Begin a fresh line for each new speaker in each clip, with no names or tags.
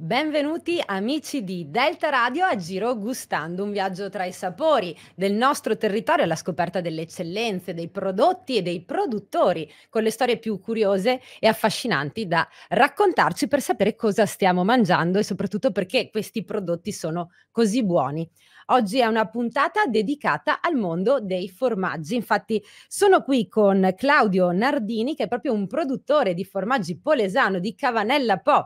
Benvenuti amici di Delta Radio a Giro Gustando, un viaggio tra i sapori del nostro territorio alla scoperta delle eccellenze, dei prodotti e dei produttori, con le storie più curiose e affascinanti da raccontarci per sapere cosa stiamo mangiando e soprattutto perché questi prodotti sono così buoni. Oggi è una puntata dedicata al mondo dei formaggi. Infatti sono qui con Claudio Nardini, che è proprio un produttore di formaggi polesano di Cavanella Po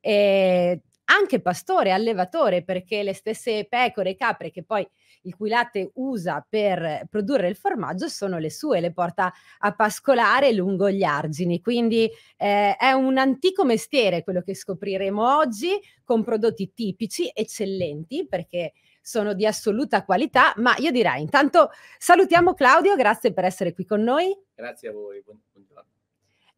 eh, anche pastore, allevatore, perché le stesse pecore e capre che poi il cui latte usa per produrre il formaggio sono le sue, le porta a pascolare lungo gli argini. Quindi eh, è un antico mestiere quello che scopriremo oggi con prodotti tipici, eccellenti, perché sono di assoluta qualità, ma io direi intanto salutiamo Claudio, grazie per essere qui con noi.
Grazie a voi,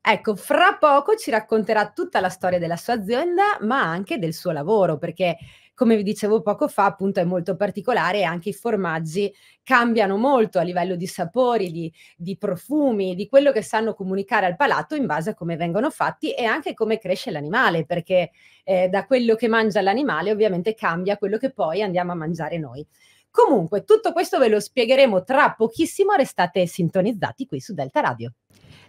Ecco, fra poco ci racconterà tutta la storia della sua azienda, ma anche del suo lavoro, perché come vi dicevo poco fa, appunto è molto particolare e anche i formaggi cambiano molto a livello di sapori, di, di profumi, di quello che sanno comunicare al palato in base a come vengono fatti e anche come cresce l'animale, perché eh, da quello che mangia l'animale ovviamente cambia quello che poi andiamo a mangiare noi. Comunque, tutto questo ve lo spiegheremo tra pochissimo, restate sintonizzati qui su Delta Radio.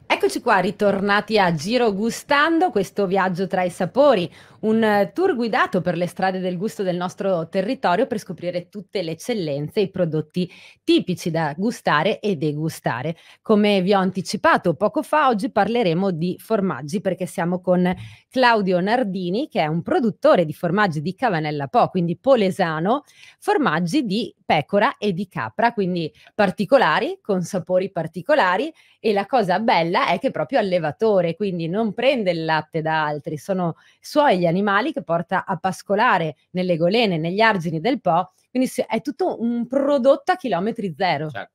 Eccoci qua, ritornati a Giro Gustando, questo viaggio tra i sapori, un eh, tour guidato per le strade del gusto del nostro territorio per scoprire tutte le eccellenze e i prodotti tipici da gustare e degustare. Come vi ho anticipato poco fa, oggi parleremo di formaggi perché siamo con Claudio Nardini, che è un produttore di formaggi di Cavanella Po, quindi polesano, formaggi di pecora e di capra, quindi particolari, con sapori particolari e la cosa bella è che è proprio allevatore, quindi non prende il latte da altri, sono suoi gli allevatori animali che porta a pascolare nelle golene, negli argini del Po, quindi è tutto un prodotto a chilometri zero. Certo.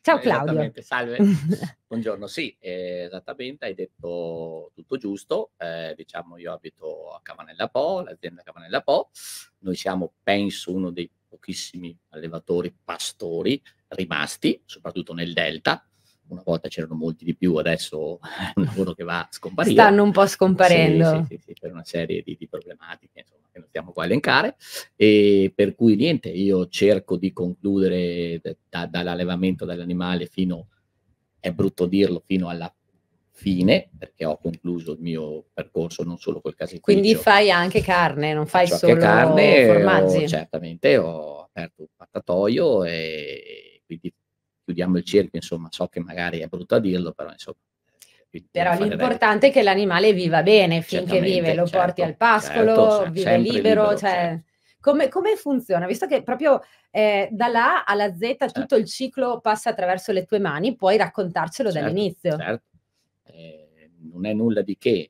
Ciao eh, Claudio.
Salve, buongiorno. Sì, eh, esattamente, hai detto tutto giusto. Eh, diciamo, io abito a Cavanella Po, l'azienda Cavanella Po. Noi siamo, penso, uno dei pochissimi allevatori pastori rimasti, soprattutto nel Delta una volta c'erano molti di più, adesso è un lavoro che va scomparendo. Stanno un
po' scomparendo.
Sì, sì, sì, per una serie di, di problematiche insomma, che non stiamo qua a elencare. E per cui niente, io cerco di concludere da, dall'allevamento dell'animale fino, è brutto dirlo, fino alla fine, perché ho concluso il mio percorso non solo col caseificio. Quindi
fai anche carne, non fai solo carne, formaggi? Ho,
certamente, ho aperto un pattatoio e quindi chiudiamo il cerchio, insomma, so che magari è brutto a dirlo, però insomma.
Eh, però l'importante è che l'animale viva bene finché vive, lo certo, porti al pascolo, certo, vive libero, libero, cioè... Certo. Come, come, funziona? Visto che proprio eh, dall'A alla Z certo. tutto il certo. ciclo passa attraverso le tue mani, puoi raccontarcelo certo, dall'inizio. Certo.
Eh, non è nulla di che,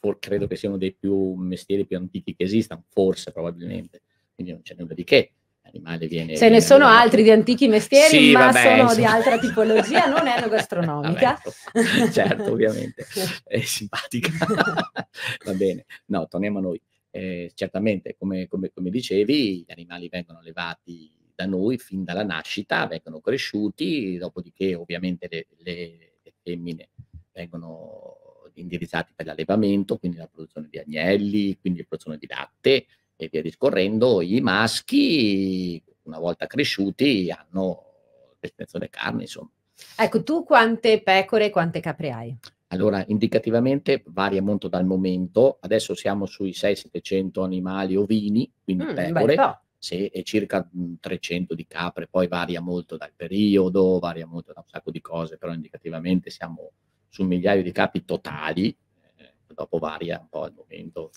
For, credo che sia uno dei più mestieri più antichi che esistano, forse probabilmente, quindi non c'è nulla di che l'animale viene... Ce ne sono allora... altri
di antichi mestieri, sì, ma vabbè, sono insomma... di altra tipologia, non enogastronomica. vabbè, ecco. certo, ovviamente,
è simpatica. Va bene, no, torniamo a noi. Eh, certamente, come, come, come dicevi, gli animali vengono allevati da noi fin dalla nascita, vengono cresciuti, dopodiché ovviamente le, le, le femmine vengono indirizzate per l'allevamento, quindi la produzione di agnelli, quindi la produzione di latte, e via discorrendo, i maschi, una volta cresciuti, hanno l'estensione carne, insomma.
Ecco, tu quante pecore e quante capre hai?
Allora, indicativamente varia molto dal momento, adesso siamo sui 600-700 animali ovini, quindi mm, pecore, sì, e circa 300 mm, di capre, poi varia molto dal periodo, varia molto da un sacco di cose, però indicativamente siamo su migliaia di capi totali, eh, dopo varia un po' al momento.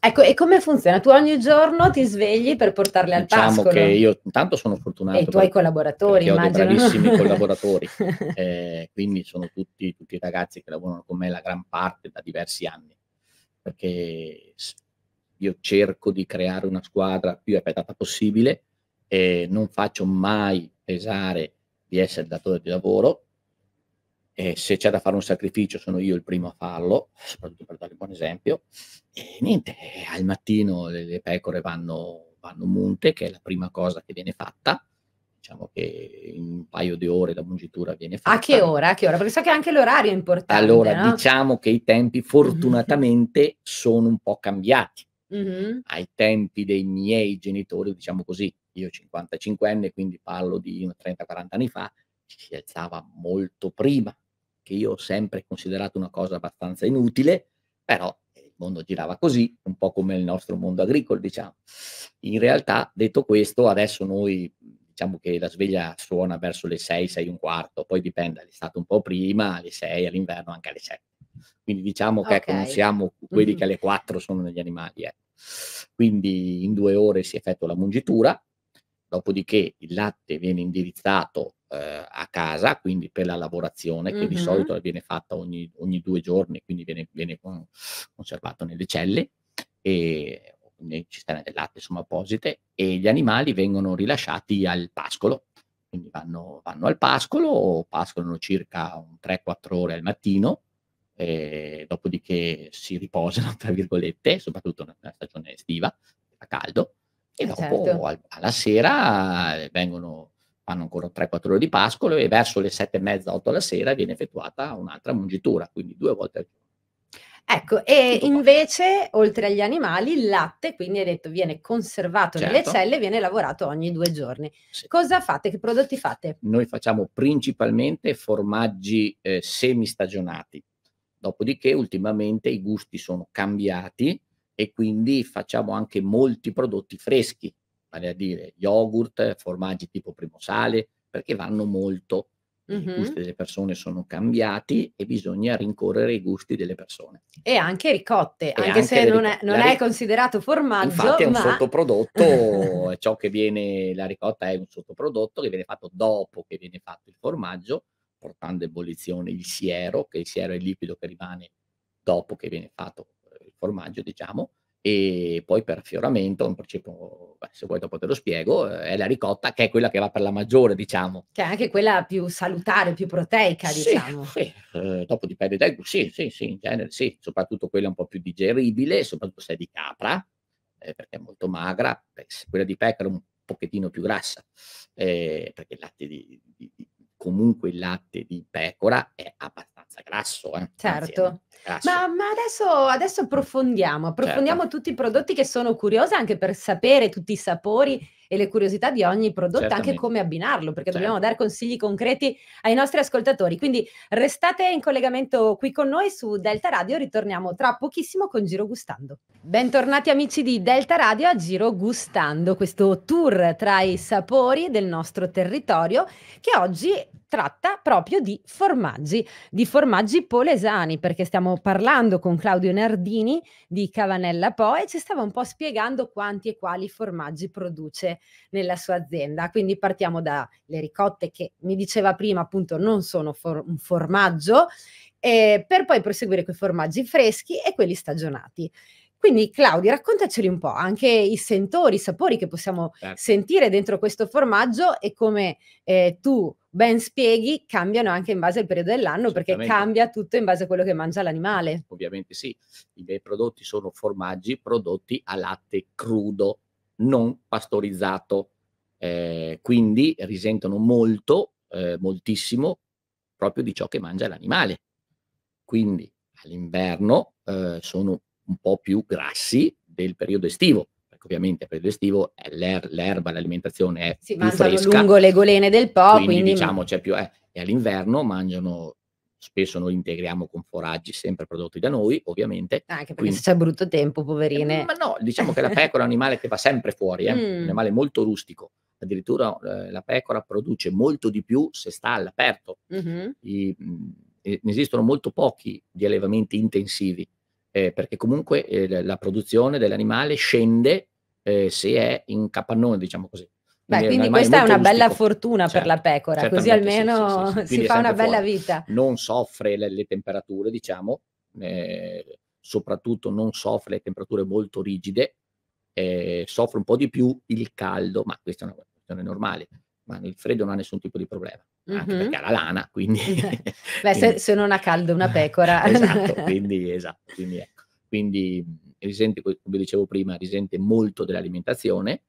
Ecco, e come funziona? Tu ogni giorno ti svegli per portarle al diciamo pascolo? Diciamo che
io intanto sono fortunato. E i tuoi
collaboratori, immagino. ho dei bravissimi collaboratori,
eh, quindi sono tutti, tutti i ragazzi che lavorano con me la gran parte da diversi anni, perché io cerco di creare una squadra più appetata possibile e non faccio mai pesare di essere datore di lavoro, eh, se c'è da fare un sacrificio sono io il primo a farlo, soprattutto per dare un buon esempio, e niente, al mattino le, le pecore vanno, vanno munte, che è la prima cosa che viene fatta, diciamo che in un paio di ore la mungitura viene fatta. A
che ora? A che ora? Perché so che anche l'orario è importante. Allora, no?
diciamo che i tempi mhm. fortunatamente sono un po' cambiati. Mm-hmm. Ai tempi dei miei genitori, diciamo così, io ho 55enne, quindi parlo di 30-40 anni fa, si alzava molto prima che io ho sempre considerato una cosa abbastanza inutile, però eh, il mondo girava così, un po' come il nostro mondo agricolo, diciamo. In realtà, detto questo, adesso noi diciamo che la sveglia suona verso le 6, 6 e un quarto, poi dipende, l'estate un po' prima, alle 6, all'inverno anche alle 7. Quindi diciamo ecco, okay. che non siamo quelli mm-hmm. che alle 4 sono negli animali. Eh. Quindi in due ore si effettua la mungitura, dopodiché il latte viene indirizzato eh, a casa, quindi per la lavorazione, che mm-hmm. di solito viene fatta ogni, ogni due giorni, quindi viene, viene conservato nelle celle e nei cisterne del latte, insomma, apposite, e gli animali vengono rilasciati al pascolo. Quindi vanno, vanno al pascolo, pascolano circa 3-4 ore al mattino, dopodiché si riposano, tra virgolette, soprattutto nella stagione estiva, a caldo,
e eh, dopo certo.
al, alla sera eh, vengono fanno ancora 3-4 ore di pascolo e verso le 7 e mezza, 8 alla sera viene effettuata un'altra mungitura, quindi due volte al giorno.
Ecco, e invece, oltre agli animali, il latte, quindi hai detto, viene conservato certo. nelle celle e viene lavorato ogni due giorni. Sì. Cosa fate? Che prodotti fate?
Noi facciamo principalmente formaggi eh, semistagionati, dopodiché ultimamente i gusti sono cambiati e quindi facciamo anche molti prodotti freschi, vale a dire yogurt, formaggi tipo primo sale, perché vanno molto. Mm-hmm. I gusti delle persone sono cambiati e bisogna rincorrere i gusti delle persone.
E anche ricotte, e anche, anche, se non, è, non ric- è, considerato formaggio. Infatti è un ma...
sottoprodotto, ciò che viene, la ricotta è un sottoprodotto che viene fatto dopo che viene fatto il formaggio, portando a ebollizione il siero, che il siero è il liquido che rimane dopo che viene fatto eh, il formaggio, diciamo, e poi per affioramento, in principio, beh, se vuoi dopo te lo spiego, eh, è la ricotta che è quella che va per la maggiore, diciamo.
Che è anche quella più salutare, più proteica, sì, diciamo. Sì,
eh, dopo dipende dai gusti, sì, sì, sì, in genere sì, soprattutto quella un po' più digeribile, soprattutto se è di capra, eh, perché è molto magra, quella di pecora un pochettino più grassa, eh, perché il latte di, di comunque il latte di pecora è abbastanza grasso.
Eh? Certo. grasso. Ma, ma adesso, adesso, approfondiamo, approfondiamo certo. tutti i prodotti che sono curiosa anche per sapere tutti i sapori e le curiosità di ogni prodotto, Certamente. anche come abbinarlo, perché certo. dobbiamo dare consigli concreti ai nostri ascoltatori. Quindi restate in collegamento qui con noi su Delta Radio, ritorniamo tra pochissimo con Giro Gustando. Bentornati amici di Delta Radio a Giro Gustando, questo tour tra i sapori del nostro territorio che oggi tratta proprio di formaggi, di formaggi polesani, perché stiamo parlando con Claudio Nardini di Cavanella Po e ci stava un po' spiegando quanti e quali formaggi produce nella sua azienda. Quindi partiamo dalle ricotte che mi diceva prima appunto non sono for- un formaggio, eh, per poi proseguire con i formaggi freschi e quelli stagionati. Quindi Claudio, raccontaceli un po' anche i sentori, i sapori che possiamo certo. sentire dentro questo formaggio e come eh, tu ben spieghi, cambiano anche in base al periodo dell'anno perché cambia tutto in base a quello che mangia l'animale.
Ovviamente sì, i miei prodotti sono formaggi prodotti a latte crudo, non pastorizzato, eh, quindi risentono molto, eh, moltissimo proprio di ciò che mangia l'animale. Quindi all'inverno eh, sono un po' più grassi del periodo estivo perché ecco, ovviamente per l'estivo l'er- l'erba, l'alimentazione è si più fresca. lungo le
golene del po', quindi, quindi... diciamo
c'è più... Eh, e all'inverno mangiano spesso noi integriamo con foraggi sempre prodotti da noi, ovviamente. Anche perché Quindi, se c'è
brutto tempo, poverine. Eh, ma no, diciamo che la pecora
è un animale che va sempre fuori, è eh? mm. un animale molto rustico. Addirittura eh, la pecora produce molto di più se sta all'aperto. Mm-hmm. I, mm, ne esistono molto pochi di allevamenti intensivi, eh, perché comunque eh, la produzione dell'animale scende eh, se è in capannone, diciamo così. Beh, quindi questa è una rustico. bella
fortuna certo, per la certo, pecora, così almeno sì, sì, sì, si fa una bella fuori. vita.
Non soffre le, le temperature, diciamo, eh, soprattutto non soffre le temperature molto rigide, eh, soffre un po' di più il caldo, ma questa è una questione normale, ma il freddo non ha nessun tipo di problema, anche mm-hmm. perché ha la lana, quindi... Beh,
quindi... Se, se, non ha caldo una pecora... esatto,
quindi, esatto, quindi, ecco. quindi risente, come dicevo prima, risente molto dell'alimentazione,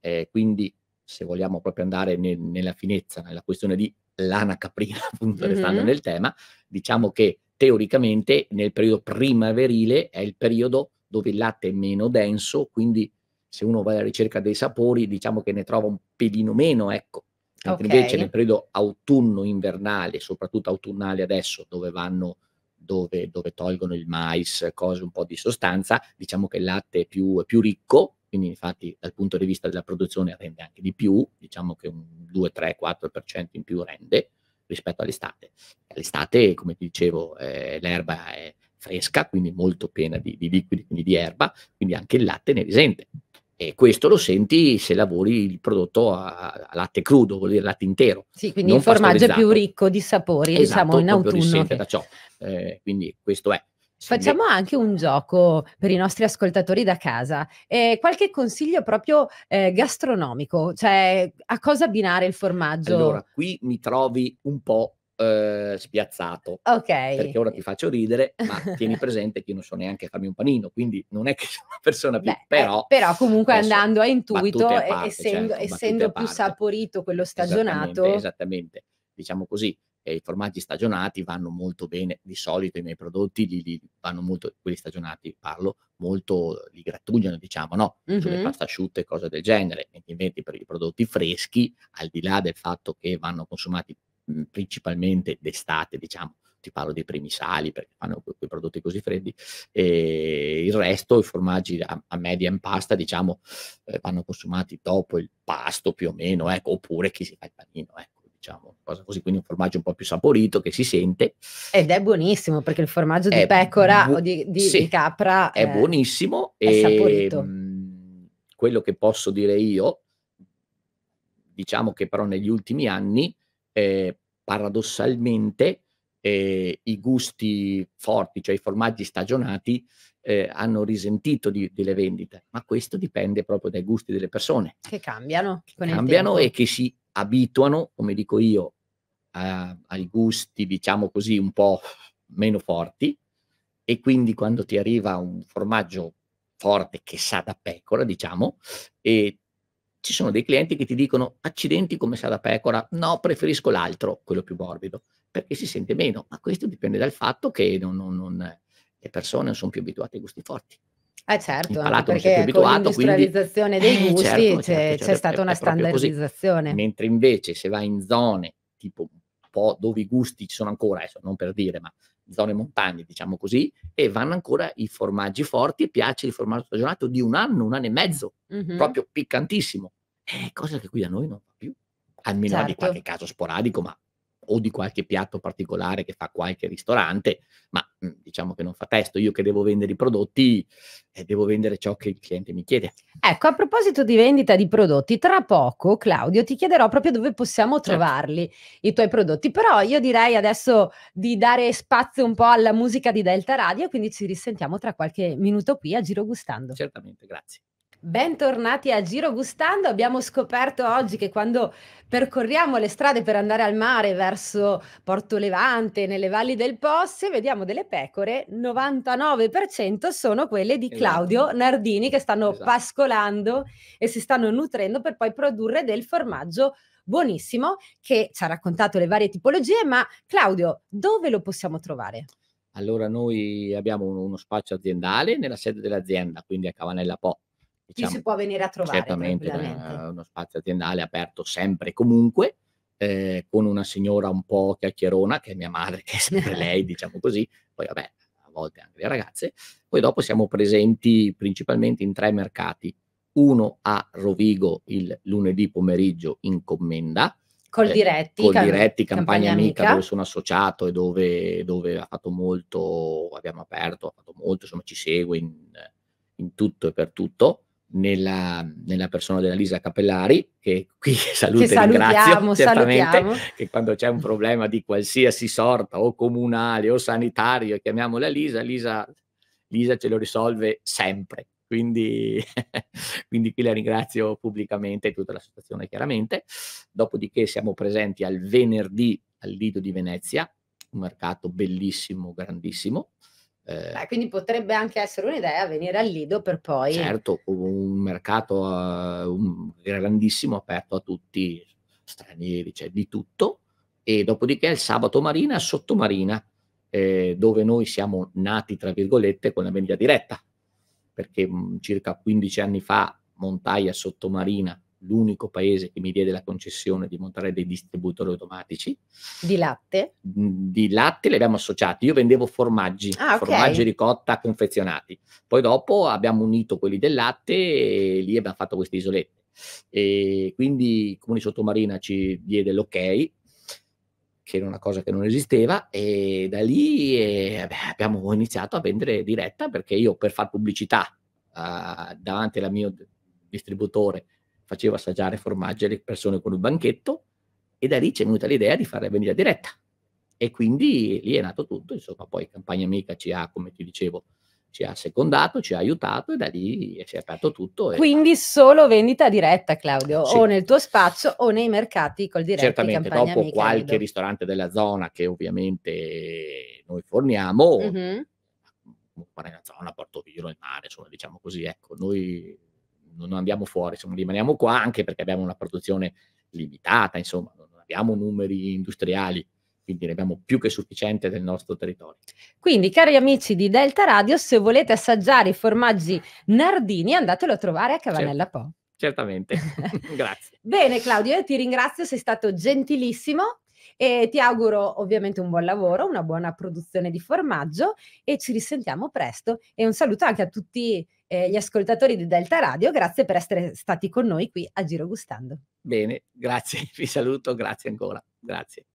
eh, quindi se vogliamo proprio andare nel, nella finezza, nella questione di lana caprina, appunto, mm-hmm. restando nel tema, diciamo che teoricamente nel periodo primaverile è il periodo dove il latte è meno denso, quindi se uno va alla ricerca dei sapori, diciamo che ne trova un pelino meno, ecco. Okay. Invece nel periodo autunno-invernale, soprattutto autunnale adesso, dove vanno dove, dove, tolgono il mais, cose un po' di sostanza, diciamo che il latte è più, è più ricco, quindi infatti dal punto di vista della produzione rende anche di più, diciamo che un 2, 3, 4% in più rende rispetto all'estate. All'estate, come ti dicevo, eh, l'erba è fresca, quindi molto piena di, di liquidi, quindi di erba, quindi anche il latte ne risente. E questo lo senti se lavori il prodotto a, a latte crudo, vuol dire latte intero.
Sì, quindi il formaggio è più ricco di sapori, diciamo, esatto, diciamo, in autunno. Che...
da ciò. Eh, quindi questo è.
Facciamo anche un gioco per i nostri ascoltatori da casa, eh, qualche consiglio proprio eh, gastronomico, cioè a cosa abbinare il formaggio. Allora,
qui mi trovi un po' Eh, spiazzato. Ok. Perché ora ti faccio ridere, ma tieni presente che io non so neanche farmi un panino, quindi non è che sono una persona più... Beh, però, eh, però comunque andando a intuito, a parte, essendo, certo, essendo a più
saporito quello stagionato... Esattamente,
esattamente. diciamo così. I formaggi stagionati vanno molto bene, di solito i miei prodotti li, li vanno molto, quelli stagionati parlo, molto li grattugiano, diciamo, no? Mm-hmm. Sulle pasta asciutte e cose del genere, mentre per i prodotti freschi, al di là del fatto che vanno consumati Mhmm, principalmente d'estate, diciamo, ti parlo dei primi sali perché fanno quei prodotti così freddi, e ehm, il resto, i formaggi a, a media in pasta, diciamo, eh, vanno consumati dopo il pasto più o meno, ecco, oppure chi si fa il panino, ecco. Diciamo, cosa così, quindi un formaggio un po' più saporito che si sente.
Ed è buonissimo perché il formaggio di pecora bu- o di, di, sì, di, capra è, è
buonissimo è e saporito. Mh, ehm, quello che posso dire io, diciamo che però negli ultimi anni eh, paradossalmente eh, i gusti forti, cioè i formaggi stagionati, eh, hanno risentito di, delle vendite, ma questo dipende proprio dai gusti delle persone.
Che cambiano. Che cambiano e
che si abituano, come dico io, a, ai gusti, diciamo così, un po' meno forti e quindi quando ti arriva un formaggio forte che sa da pecora, diciamo, e ci sono dei clienti che ti dicono accidenti come sa da pecora, no, preferisco l'altro, quello più morbido, perché si sente meno, ma questo dipende dal fatto che non, non, non, le persone non sono più abituate ai gusti forti.
Eh certo, perché abituato, con l'industrializzazione quindi, dei eh, gusti eh, certo, c'è, certo, c'è, certo, stata è, una è standardizzazione. Così.
Mentre invece se vai in zone tipo un po' dove i gusti ci sono ancora, adesso non per dire, ma zone montagne, diciamo così, e vanno ancora i formaggi forti e piace il formaggio stagionato di un anno, un anno e mezzo, mm-hmm. proprio piccantissimo. È eh, cosa che qui da noi non fa più, almeno certo. di qualche caso sporadico, ma o di qualche piatto particolare che fa qualche ristorante, ma mhmm, diciamo che non fa testo. Io che devo vendere i prodotti, eh, devo vendere ciò che il cliente mi chiede.
Ecco, a proposito di vendita di prodotti, tra poco, Claudio, ti chiederò proprio dove possiamo certo. trovarli i tuoi prodotti, però io direi adesso di dare spazio un po' alla musica di Delta Radio, quindi ci risentiamo tra qualche minuto qui a Giro Gustando. Certamente, grazie. Bentornati a Giro Gustando. Abbiamo scoperto oggi che quando percorriamo le strade per andare al mare verso Porto Levante, nelle valli del Po, se vediamo delle pecore, 99% sono quelle di esatto. Claudio esatto. Nardini che stanno esatto. pascolando e si stanno nutrendo per poi produrre del formaggio buonissimo che ci ha raccontato le varie tipologie, ma Claudio, dove lo possiamo trovare?
Allora noi abbiamo uno spazio aziendale nella sede dell'azienda, quindi a Cavanella Po
diciamo, ci si può venire a trovare. Certamente, eh,
uno spazio aziendale aperto sempre e comunque, eh, con una signora un po' chiacchierona, che è mia madre, che è sempre lei, diciamo così, poi vabbè, a volte anche le ragazze. Poi dopo siamo presenti principalmente in tre mercati. Uno a Rovigo il lunedì pomeriggio in commenda,
Col eh, Diretti, eh, col diretti Campagna, Campagna Amica, Amica, dove sono
associato e dove, dove, ha fatto molto, abbiamo aperto, ha fatto molto, insomma ci segue in, in tutto e per tutto nella, nella, persona della Lisa Capellari, che qui saluto e ringrazio certamente, che quando c'è un problema di qualsiasi sorta, o comunale o sanitario, chiamiamola Lisa, Lisa, Lisa ce lo risolve sempre. Quindi, quindi qui la ringrazio pubblicamente e tutta situazione chiaramente. Dopodiché siamo presenti al venerdì al Lido di Venezia, un mercato bellissimo, grandissimo. Eh,
quindi potrebbe anche essere un'idea venire al Lido per poi... Certo,
un mercato uh, un grandissimo aperto a tutti, stranieri, cioè, di tutto. E dopodiché il sabato marina, sottomarina, eh, dove noi siamo nati, tra virgolette, con la vendita diretta, perché mh, mm, circa 15 anni fa Montaia Sottomarina l'unico paese che mi diede la concessione di montare dei distributori automatici.
Di latte?
Mm, di latte li abbiamo associati. Io vendevo formaggi, ah, formaggi ricotta confezionati. Poi dopo abbiamo unito quelli del latte e lì abbiamo fatto queste isolette. E quindi il Comune Sottomarina ci diede l'ok che era una cosa che non esisteva, e da lì eh, beh, abbiamo iniziato a vendere diretta perché io per fare pubblicità eh, davanti al mio distributore faceva assaggiare formaggi alle persone con il banchetto e da lì c'è venuta l'idea di farla venire a diretta. E quindi lì è nato tutto, insomma, poi Campagna Amica ci ha, come ti dicevo, ci ha secondato, ci ha aiutato e da lì si è aperto tutto. Quindi
e... solo vendita diretta, Claudio, sì. o nel tuo spazio o nei mercati col diretto. Certamente, dopo amica, qualche credo.
ristorante della zona che ovviamente noi forniamo, mm-hmm. nella zona Portoviro, il mare, insomma, diciamo così, ecco, noi non andiamo fuori, insomma, rimaniamo qua anche perché abbiamo una produzione limitata, insomma, non abbiamo numeri industriali, quindi ne abbiamo più che sufficiente del nostro territorio.
Quindi, cari amici di Delta Radio, se volete assaggiare i formaggi nardini, andatelo a trovare a Cavanella
certo. Po. Certamente, grazie.
Bene Claudio, io ti ringrazio, sei stato gentilissimo e ti auguro ovviamente un buon lavoro, una buona produzione di formaggio e ci risentiamo presto e un saluto anche a tutti eh, gli ascoltatori di Delta Radio. Grazie per essere stati con noi qui a Giro Gustando.
Bene, grazie, vi saluto, grazie ancora, grazie.